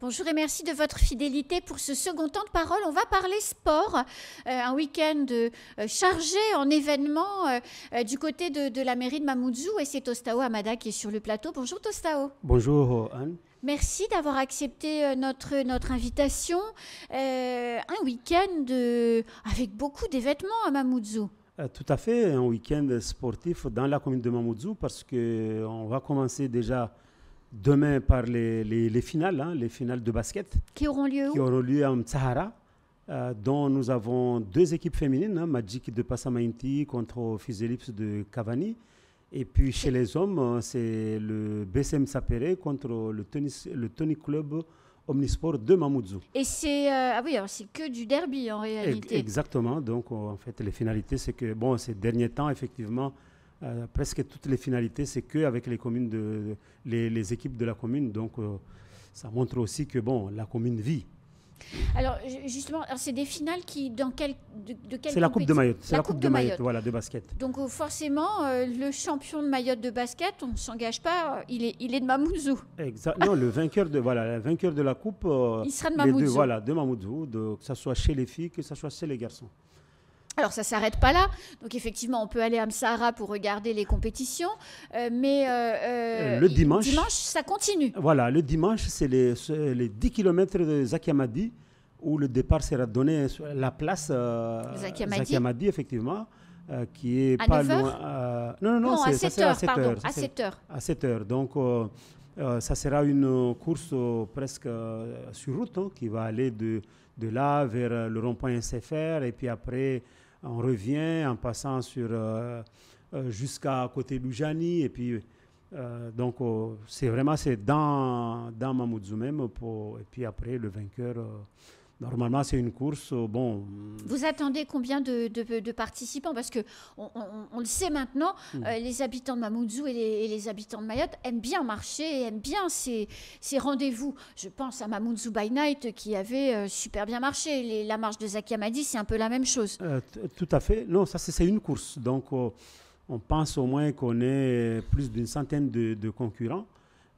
Bonjour et merci de votre fidélité pour ce second temps de parole. On va parler sport, euh, un week-end euh, chargé en événements euh, du côté de, la mairie de Mamoudzou et c'est Tostao Amada qui est sur le plateau. Bonjour Tostao. Bonjour Anne. Merci d'avoir accepté notre, notre invitation. un week-end avec beaucoup d'événements à Mamoudzou. Tout à fait, un week-end sportif dans la commune de Mamoudzou parce qu'on va commencer déjà demain par les, les, finales, hein, les finales de basket. Qui auront lieu Qui auront lieu à Mtsahara, euh, dont nous avons deux équipes féminines, hein, Magic de Passamainti contre Fuselips de Cavani. Et puis chez les hommes, euh, c'est le BCM Sapere contre le tennis, le club Omnisport de Mamoudzou. Et c'est euh, ah oui, c'est que du derby en réalité. Exactement. Donc en fait, les finalités, c'est que bon, ces derniers temps, effectivement, euh, presque toutes les finalités, c'est qu'avec les communes, de, les, équipes de la commune. Donc, euh, ça montre aussi que bon, la commune vit. Alors justement, c'est des finales qui dans quel de, C'est la Coupe de Mayotte. C'est la, Coupe, de, Mayotte, voilà, de basket. Donc euh, forcément, le champion de Mayotte de basket, on ne s'engage pas. Il est, il est de Mamoudzou. Exactement, le vainqueur de voilà, vainqueur de la Coupe. il sera de Mamoudzou. voilà, de Mamoudzou, que ce soit chez les filles, que ce soit chez les garçons. Alors ça s'arrête pas là. Donc effectivement, on peut aller à Msahara pour regarder les compétitions, euh, mais euh, euh, le dimanche, ça continue. Voilà, le dimanche, c'est les, les 10 km de Zakiamadi où le départ sera donné sur la place euh, Zakiamadi. effectivement. qui est pas loin. non, non, non, à, 7 heures, à 7 heures. à 7 heures. Donc, ça sera une course presque sur route hein, qui va aller de, de là vers le rond-point SFR et puis après on revient en passant sur euh, euh, jusqu'à côté Jani Et puis, euh, donc, oh, c'est vraiment c'est dans, dans Mamoudzou même. et puis après, le vainqueur Normalement, c'est une course, euh, bon... Euh, Vous attendez combien de, participants Parce que on, le sait maintenant, hmm. euh, les habitants de Mamoudzou et les, habitants de Mayotte aiment bien marcher, aiment bien ces, ces rendez-vous. Je pense à Mamoudzou by Night qui avait super bien marché. la marche de Zaki c'est un peu la même chose. tout à fait. Non, ça, c'est une course. Donc, on pense au moins qu'on ait plus d'une centaine de, concurrents.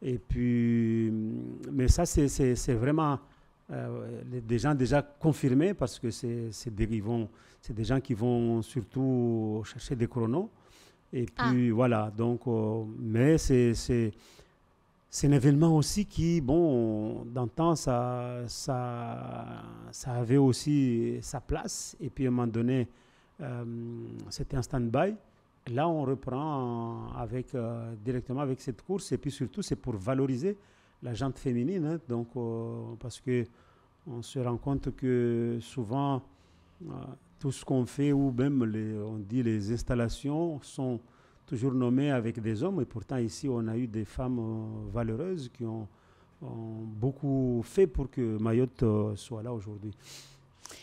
Et puis... Mais ça, c'est vraiment euh, des gens déjà confirmés, parce que c'est des, des, gens qui vont surtout chercher des chronos. Et ah. puis voilà, donc, euh, mais c'est un événement aussi qui, bon, dans le temps, ça, ça, avait aussi sa place. Et puis à un moment donné, euh, c'était un stand-by. Là, on reprend avec, euh, directement avec cette course. Et puis surtout, c'est pour valoriser la jante féminine. Hein, donc, euh, parce que on se rend compte que souvent, euh, tout ce qu'on fait, ou même les, on dit les installations, sont toujours nommées avec des hommes. Et pourtant, ici, on a eu des femmes euh, valeureuses qui ont, beaucoup fait pour que Mayotte soit là aujourd'hui.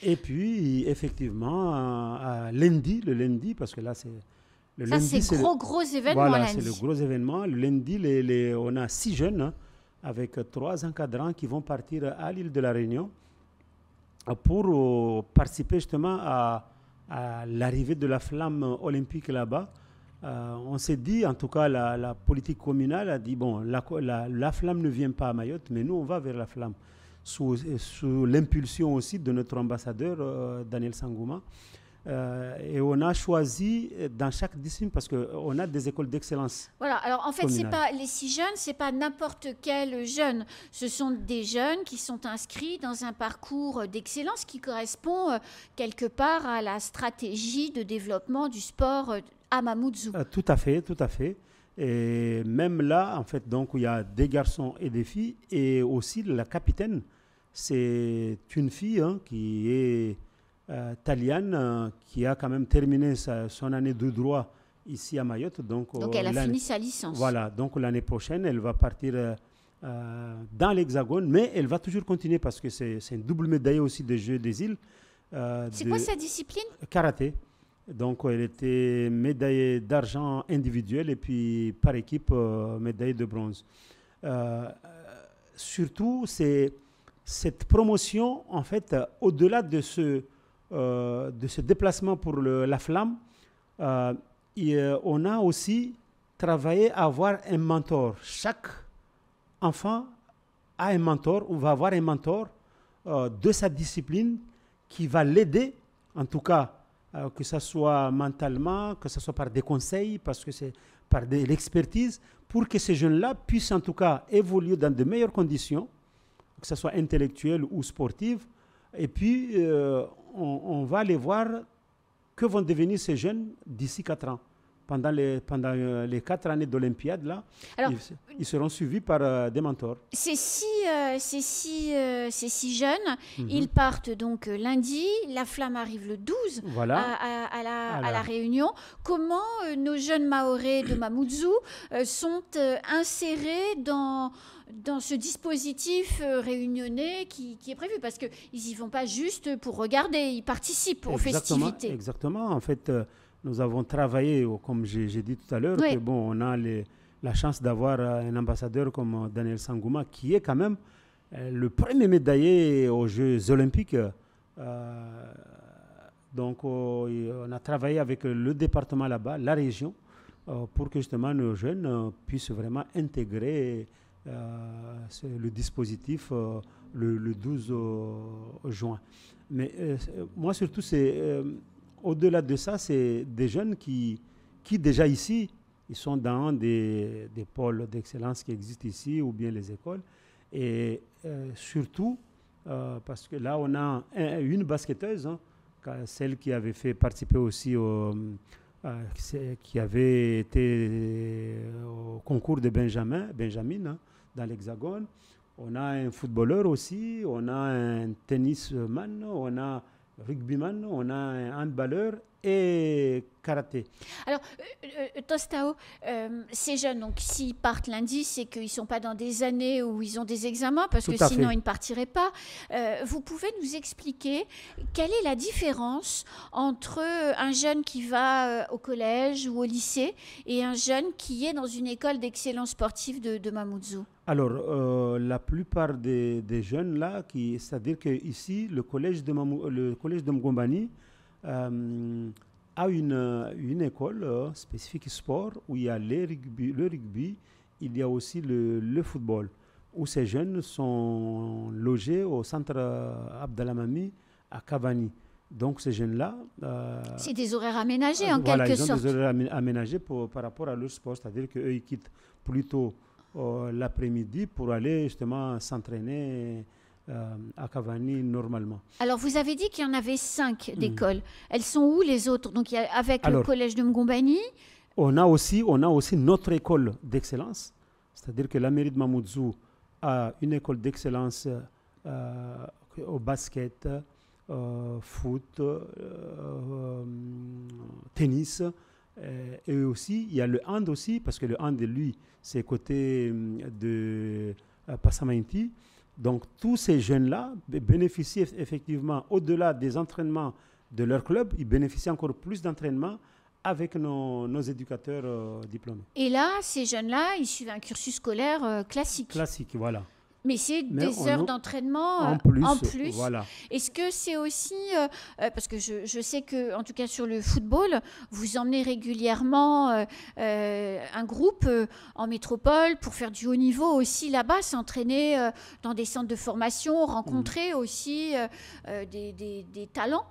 Et puis, effectivement, à, lundi, le lundi, parce que là, c'est. Le ça, c'est gros, le, gros événement. Voilà, c'est le gros événement. Le lundi, les, on a six jeunes hein, avec trois encadrants qui vont partir à l'île de la Réunion pour euh, participer justement à, l'arrivée de la flamme olympique là-bas. Euh, on s'est dit, en tout cas, la, politique communale a dit bon, la, flamme ne vient pas à Mayotte, mais nous, on va vers la flamme. Sous, sous l'impulsion aussi de notre ambassadeur euh, Daniel Sangouma, euh, et on a choisi euh, dans chaque discipline parce qu'on euh, a des écoles d'excellence. Voilà, alors en fait, c'est pas les six jeunes, c'est pas n'importe quel jeune. Ce sont des jeunes qui sont inscrits dans un parcours d'excellence qui correspond quelque part à la stratégie de développement du sport à Mamoudzou. tout à fait, tout à fait. Et même là, en fait, donc, il y a des garçons et des filles, et aussi la capitaine, c'est une fille hein, qui est euh, Taliane, euh, qui a quand même terminé sa, son année de droit ici à Mayotte. Donc, euh, elle a fini sa licence. Voilà, donc l'année prochaine, elle va partir euh, dans l'Hexagone, mais elle va toujours continuer parce que c'est une double médaille aussi des Jeux des îles. c'est quoi sa discipline Karaté. Donc, elle était médaillée d'argent individuel et puis par équipe, médaille de bronze. surtout, c'est cette promotion, en fait, au-delà de ce euh, de ce déplacement pour la flamme, euh, euh, on a aussi travaillé à avoir un mentor. Chaque enfant a un mentor ou va avoir un mentor de sa discipline qui va l'aider, en tout cas, que ce soit mentalement, que ce soit par des conseils, parce que c'est par de l'expertise, pour que ces jeunes-là puissent en tout cas évoluer dans de meilleures conditions, que ce soit intellectuelle ou sportive et puis, euh, on, on, va aller voir que vont devenir ces jeunes d'ici 4 ans pendant les, euh, les quatre années d'Olympiade, là, ils, seront suivis par euh, des mentors. Ces six, si euh, ces jeunes, mhm. ils partent donc lundi. La flamme arrive le 12 à, la, Réunion. Comment nos jeunes Maorés de Mamoudzou sont insérés dans dans ce dispositif réunionnais qui, est prévu Parce qu'ils n'y vont pas juste pour regarder, ils participent aux festivités. Exactement. En fait, nous avons travaillé, oh, comme j'ai dit tout à l'heure, bon, on a la chance d'avoir euh, un ambassadeur comme euh, Daniel Sangouma, qui est quand même euh, le premier médaillé aux Jeux olympiques. donc, oh, on a travaillé avec le département là-bas, la région, pour que justement nos jeunes puissent vraiment intégrer le dispositif le, le, 12 juin. Mais moi, surtout, c'est au-delà de ça, c'est des jeunes qui, qui déjà ici, ils sont dans des, pôles d'excellence qui existent ici ou bien les écoles. Et euh, surtout, euh, parce que là, on a une basketteuse, hein, celle qui avait fait participer aussi au, euh, qui avait été au concours de Benjamin, Benjamin hein, dans l'Hexagone. On a un footballeur aussi, on a un tennisman, on a rugbyman, on a un handballeur et karaté. Alors, euh, euh, Tostao, euh, ces jeunes, donc s'ils partent lundi, c'est qu'ils ne sont pas dans des années où ils ont des examens, parce que sinon ils ne partiraient pas. vous pouvez nous expliquer quelle est la différence entre un jeune qui va au collège ou au lycée et un jeune qui est dans une école d'excellence sportive de, de Mamoudzou alors, euh, la plupart des, jeunes là, c'est-à-dire qu'ici, le collège de, le collège de Mgombani euh, a une, une école euh, spécifique sport où il y a le rugby, il y a aussi le, football, où ces jeunes sont logés au centre Abdalamami à Cavani. Donc ces jeunes-là... c'est des horaires aménagés en quelque ils ont Des horaires aménagés par rapport à leur sport, c'est-à-dire qu'eux, ils quittent plutôt euh, l'après-midi pour aller justement s'entraîner euh, à Cavani normalement. Alors, vous avez dit qu'il y en avait cinq hmm. d'écoles. Elles sont où les autres Donc, avec le collège de Mgombani on a, aussi, on a aussi notre école d'excellence, c'est-à-dire que la mairie de Mamoudzou a une école d'excellence euh, au basket, au foot, tennis. Euh, et aussi, il y a le hand aussi, parce que le hand, lui, c'est côté hum, de euh, Passamainti. Donc, tous ces jeunes-là bénéficient effectivement, au-delà des entraînements de leur club, ils bénéficient encore plus d'entraînements avec nos, nos éducateurs euh, diplômés. Et là, ces jeunes-là, ils suivent un cursus scolaire classique. Classique, voilà. Mais c'est des heures d'entraînement euh, en plus. Est-ce que c'est aussi, euh, euh, parce que je, sais que, en tout cas sur le football, vous emmenez régulièrement un groupe en métropole pour faire du haut niveau aussi là-bas, s'entraîner dans des centres de formation, rencontrer mm. aussi des, talents.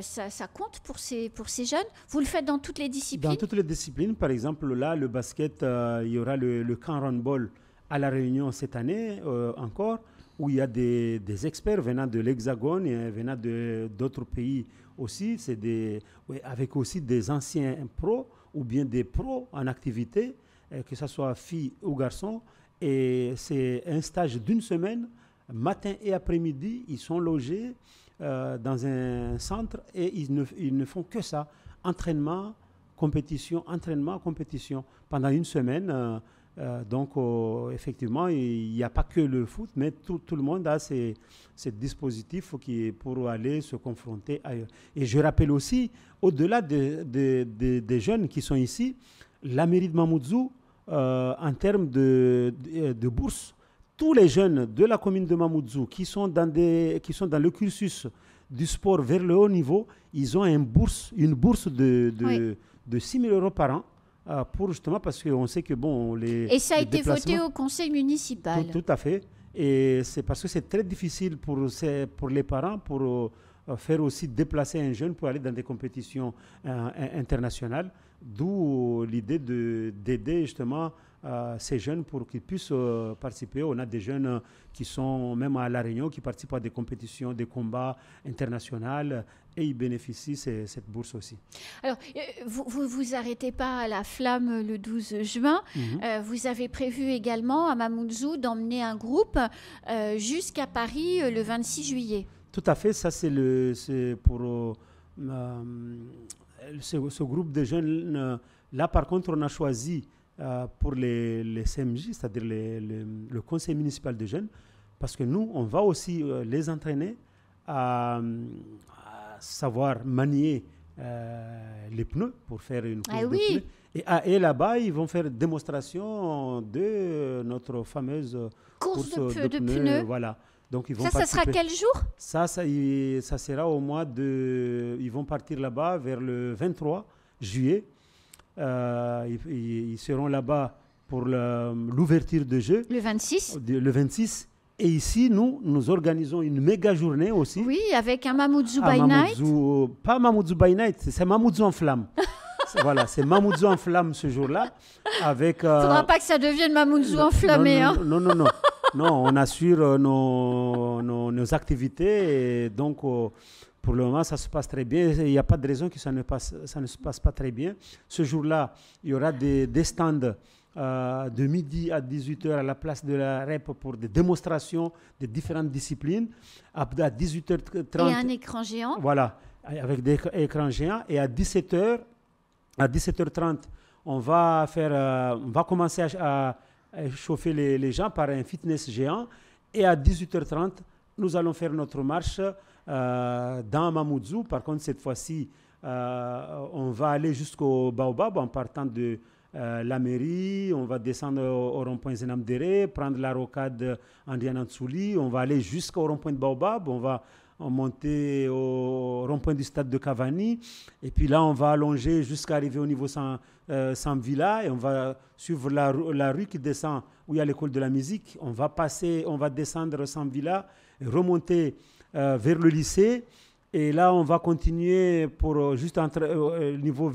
Ça, compte pour ces, pour ces jeunes. Vous le faites dans toutes les disciplines Dans toutes les disciplines. Par exemple, là, le basket, il y aura le, le camp ball à La Réunion cette année euh, encore, où il y a des, experts venant de l'Hexagone et venant d'autres pays aussi, des, avec aussi des anciens pros ou bien des pros en activité, euh, que ce soit filles ou garçons. Et c'est un stage d'une semaine, matin et après-midi, ils sont logés euh, dans un centre et ils ne, font que ça. Entraînement, compétition, entraînement, compétition. Pendant une semaine, euh, donc, effectivement, il n'y a pas que le foot, mais tout, le monde a ces, dispositifs pour aller se confronter ailleurs. Et je rappelle aussi, au-delà des jeunes qui sont ici, la mairie de Mamoudzou, euh, en termes de, bourse, tous les jeunes de la commune de Mamoudzou qui sont dans, le cursus du sport vers le haut niveau, ils ont une bourse, de, 6 000 euros par an ah, pour justement parce qu'on sait que bon les et ça a été voté au conseil municipal. Tout, à fait. Et c'est parce que c'est très difficile pour pour les parents pour euh, faire aussi déplacer un jeune pour aller dans des compétitions euh, internationales, d'où euh, l'idée de d'aider justement euh, ces jeunes pour qu'ils puissent euh, participer. On a des jeunes euh, qui sont même à La Réunion, qui participent à des compétitions, des combats internationaux et ils bénéficient de cette bourse aussi. Alors, vous ne vous, arrêtez pas à la flamme le 12 juin. Mhm. vous avez prévu également à Mamoudzou d'emmener un groupe jusqu'à Paris le 26 juillet. Tout à fait, ça c'est le pour ce, groupe de jeunes. là, par contre, on a choisi euh, pour les, CMJ, c'est-à-dire le conseil municipal de jeunes, parce que nous, on va aussi euh, les entraîner à, savoir manier euh, les pneus pour faire une course ah de pneus. Ah, et, là-bas, ils vont faire démonstration de notre fameuse course, de, pneus. Voilà. Donc ils vont ça, ça sera quel jour ça, ça, ça, sera au mois de... Ils vont partir là-bas vers le 23 juillet. Euh, ils, seront là-bas pour l'ouverture de jeu. Le 26. le 26. Et ici, nous, nous organisons une méga journée aussi. Oui, avec un Mamoudzou by Night. Euh, pas Mamoudzou by Night, c'est Mamoudzou en flamme. voilà, c'est Mamoudzou en flamme ce jour-là. Avec. ne euh, Faudra pas que ça devienne Mamoudzou enflammé. Hein. Non, non, non, non, non. on assure nos, nos, activités. Et donc, pour le moment, ça se passe très bien. Il n'y a pas de raison que ça ne, passe, ça ne se passe pas très bien. Ce jour-là, il y aura des, stands euh, de midi à 18h à la place de la REP pour des démonstrations de différentes disciplines. À, 18h30. Et un écran géant. Voilà, avec des écrans géants. Et à 17h, à 17h30, on va, faire, euh, on va commencer à, chauffer les, les gens par un fitness géant. Et à 18h30, nous allons faire notre marche euh, dans Mamoudzou, par contre, cette fois-ci, euh, on va aller jusqu'au Baobab en partant de euh, la mairie, on va descendre au, rond-point Zenamdere, prendre la rocade en on va aller jusqu'au rond-point de Baobab, on va monter au rond-point du stade de Cavani, et puis là on va allonger jusqu'à arriver au niveau sans, euh, Villa, et on va suivre la, rue qui descend où il y a l'école de la musique, on va passer, on va descendre sans Villa, et remonter euh, vers le lycée. Et là, on va continuer pour euh, juste entre euh, niveau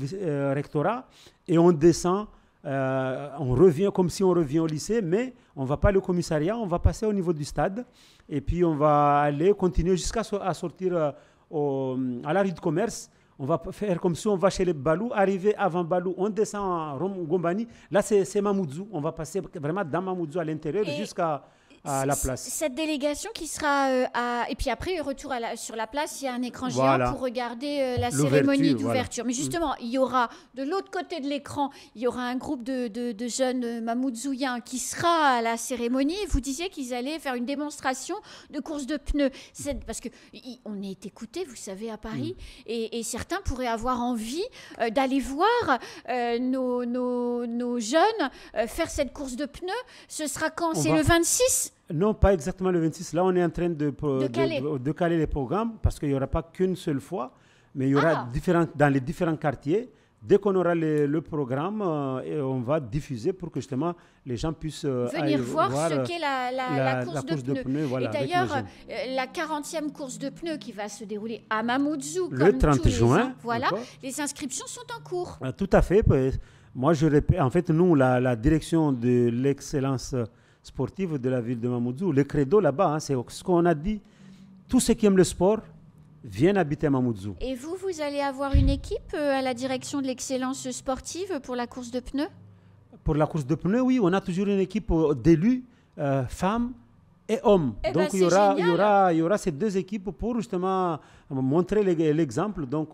rectorat et on descend. on revient comme si on revient au lycée, mais on va pas le commissariat, on va passer au niveau du stade et puis on va aller continuer jusqu'à sortir à la rue de commerce. On va faire comme si on va chez les Balou, arriver avant Balou, on descend à Gombani. Là, c'est Mamoudzou. On va passer vraiment dans Mamoudzou à l'intérieur jusqu'à à la place. Cette délégation qui sera euh, à... Et puis après, retour à sur la place, il y a un écran géant pour regarder euh, la cérémonie d'ouverture. Mais mm. justement, il y aura, de l'autre côté de l'écran, il y aura un groupe de, jeunes euh, mamoudzouiens qui sera à la cérémonie. Vous disiez qu'ils allaient faire une démonstration de course de pneus. Parce que on est écoutés, vous savez, à Paris, mm. et, certains pourraient avoir envie d'aller voir nos, nos, jeunes faire cette course de pneus. Ce sera quand C'est le 26 non, pas exactement le 26. Là, on est en train de, de, caler. les programmes parce qu'il n'y aura pas qu'une seule fois, mais il y aura ah. différents, dans les différents quartiers. Dès qu'on aura le, programme, euh, et on va diffuser pour que justement les gens puissent euh, venir voir, ce euh, qu'est la, course de pneus. et d'ailleurs, la 40e course de pneus qui va se dérouler à Mamoudzou le 30 juin. Les voilà, les inscriptions sont en cours. Ah, tout à fait. Moi, je répète, en fait, nous, la, direction de l'excellence sportive de la ville de Mamoudzou. Le credo là-bas, hein, c'est ce qu'on a dit. Tous ceux qui aiment le sport viennent habiter Mamoudzou. Et vous, vous allez avoir une équipe euh, à la direction de l'excellence sportive pour la course de pneus Pour la course de pneus, oui, on a toujours une équipe euh, d'élus, euh, femmes et hommes. Eh ben, Donc il, y aura, il, y aura, il, y aura, ces deux équipes pour justement montrer l'exemple. Donc,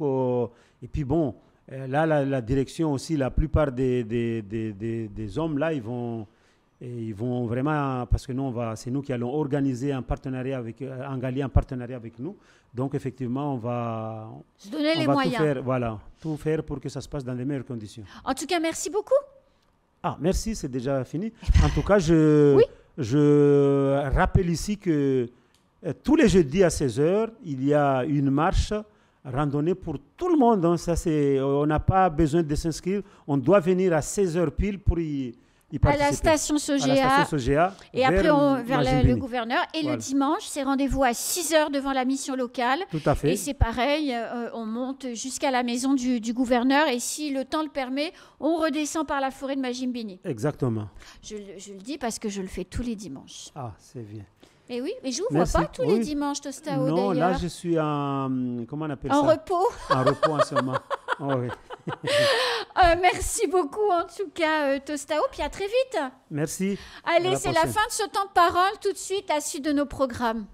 et puis bon, là, la, la, direction aussi, la plupart des, des, des, des hommes, là, ils vont et ils vont vraiment, parce que nous, on va, c'est nous qui allons organiser un partenariat avec, Angali, euh, un partenariat avec nous. Donc, effectivement, on va, donner les moyens. tout faire, voilà, tout faire pour que ça se passe dans les meilleures conditions. En tout cas, merci beaucoup. Ah, merci, c'est déjà fini. Eh ben, en tout cas, je, je rappelle ici que euh, tous les jeudis à 16h, il y a une marche randonnée pour tout le monde. Hein. Ça, c'est, on n'a pas besoin de s'inscrire. On doit venir à 16h pile pour y à la station SOGEA. et vers après, vers le, gouverneur. Et le dimanche, c'est rendez-vous à 6 heures devant la mission locale. Tout à fait. Et c'est pareil, euh, on monte jusqu'à la maison du, gouverneur. Et si le temps le permet, on redescend par la forêt de Majimbini. Exactement. Je, le dis parce que je le fais tous les dimanches. Ah, c'est bien. Mais oui, mais je ne vous vois pas tous les dimanches, Tostao, d'ailleurs. Non, là, je suis en... Comment on appelle ça repos. En repos en ce moment. Oh, Euh, merci beaucoup en tout cas, euh, Tostao. Puis à très vite. Merci. Allez, c'est la fin de ce temps de parole. Tout de suite, à suite de nos programmes.